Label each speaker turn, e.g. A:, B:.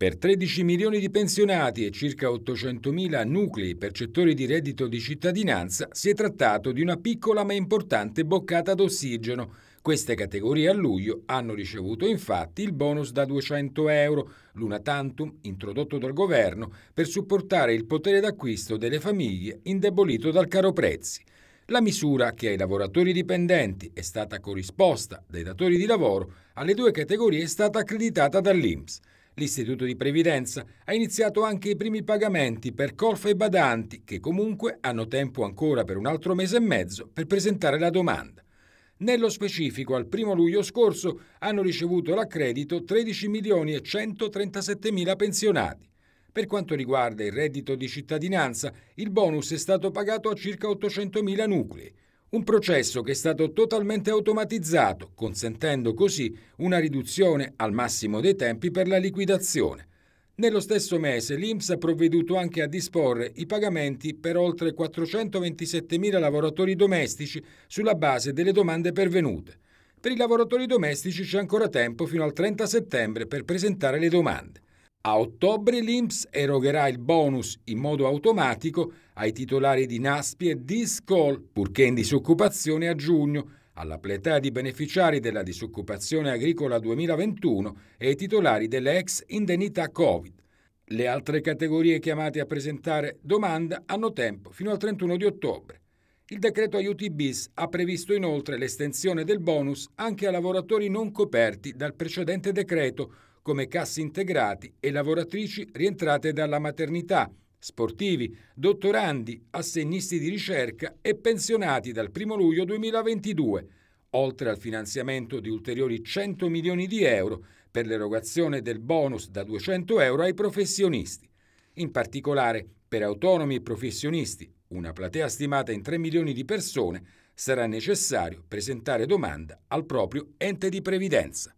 A: Per 13 milioni di pensionati e circa 800 mila nuclei percettori di reddito di cittadinanza si è trattato di una piccola ma importante boccata d'ossigeno. Queste categorie a luglio hanno ricevuto infatti il bonus da 200 euro, l'una tantum introdotto dal governo per supportare il potere d'acquisto delle famiglie indebolito dal caro prezzi. La misura che ai lavoratori dipendenti è stata corrisposta dai datori di lavoro alle due categorie è stata accreditata dall'IMSS. L'Istituto di Previdenza ha iniziato anche i primi pagamenti per colf e badanti, che comunque hanno tempo ancora per un altro mese e mezzo per presentare la domanda. Nello specifico, al 1 luglio scorso hanno ricevuto l'accredito 13.137.000 pensionati. Per quanto riguarda il reddito di cittadinanza, il bonus è stato pagato a circa 800.000 nuclei. Un processo che è stato totalmente automatizzato, consentendo così una riduzione al massimo dei tempi per la liquidazione. Nello stesso mese l'INPS ha provveduto anche a disporre i pagamenti per oltre 427.000 lavoratori domestici sulla base delle domande pervenute. Per i lavoratori domestici c'è ancora tempo fino al 30 settembre per presentare le domande. A ottobre l'INPS erogherà il bonus in modo automatico ai titolari di NASPI e DISCOL, purché in disoccupazione a giugno, alla platea di beneficiari della disoccupazione agricola 2021 e ai titolari delle ex indennità Covid. Le altre categorie chiamate a presentare domanda hanno tempo fino al 31 di ottobre. Il decreto aiuti bis ha previsto inoltre l'estensione del bonus anche a lavoratori non coperti dal precedente decreto come cassi integrati e lavoratrici rientrate dalla maternità, sportivi, dottorandi, assegnisti di ricerca e pensionati dal 1 luglio 2022, oltre al finanziamento di ulteriori 100 milioni di euro per l'erogazione del bonus da 200 euro ai professionisti. In particolare, per autonomi e professionisti, una platea stimata in 3 milioni di persone, sarà necessario presentare domanda al proprio ente di previdenza.